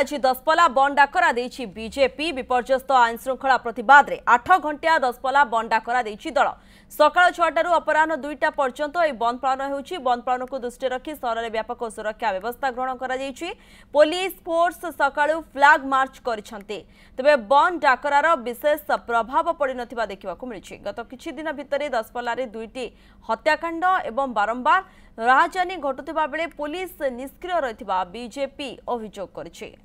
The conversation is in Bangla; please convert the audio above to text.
আজি দশপলা বন্ড ডাকরা দিয়েছে বিজেপি বিপর্যস্ত আইন শৃঙ্খলা প্রতবাদে আঠ ঘণ্টিয়া দশপলা বন্ড ডাকরা দিয়েছে দল সকাল ছটার অপরাহ দুইটা পর্যন্ত এই বন্দ পালন হচ্ছে বন্দ পালনকে দৃষ্টি রাখি সহরের ব্যাপক সুরক্ষা ব্যবস্থা গ্রহণ করা পুলিশ ফোর্স সকাল ফ্লাগ মার্চ করেছেন তবে বন্দ ডাকরার বিশেষ প্রভাব পড়ি নথিবা দেখিবা মিলছে গত কিছু দিন ভিতরে দশপলার দুইটি হত্যাকাণ্ড এবং বারম্বার রাহাজানি ঘটুবা বেড়ে পুলিশ নিষ্ক্রিয় রয়েছে বিজেপি অভিযোগ করেছে